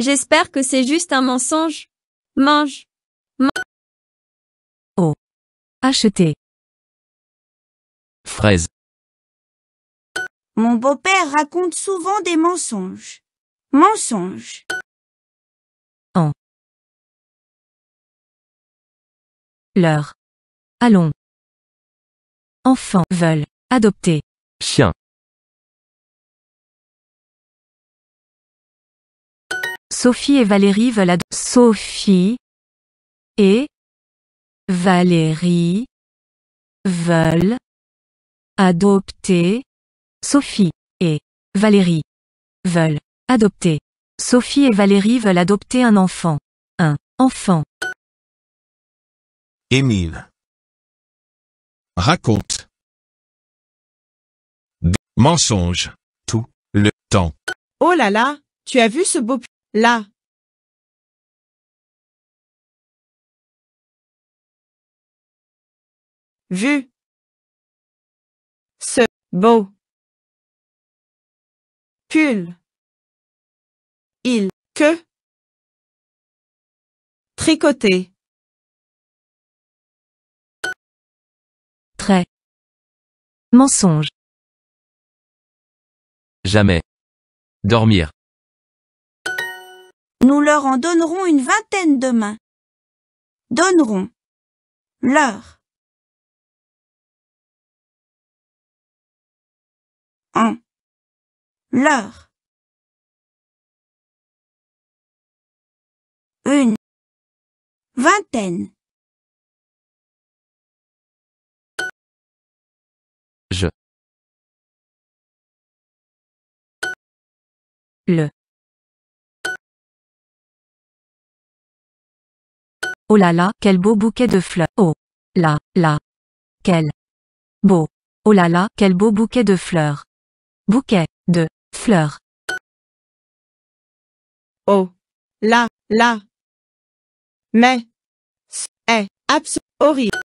J'espère que c'est juste un mensonge. Mange. Mange. Oh. Acheter. Fraise. Mon beau-père raconte souvent des mensonges. Mensonges. En. L'heure. Allons. Enfants veulent adopter. Chien. Sophie et Valérie veulent adopter. Sophie et Valérie veulent adopter. Sophie et Valérie veulent adopter. Sophie et Valérie veulent adopter un enfant. Un enfant. Émile. Raconte. Des mensonges. Tout le temps. Oh là là, tu as vu ce beau là vu ce beau pull il que tricoter très mensonge jamais dormir nous leur en donnerons une vingtaine demain. Donnerons. Leur. En. Leur. Une. Vingtaine. Je. Le. Oh là là, quel beau bouquet de fleurs. Oh là là, quel beau. Oh là là, quel beau bouquet de fleurs. Bouquet de fleurs. Oh là là. Mais c'est absolument horrible.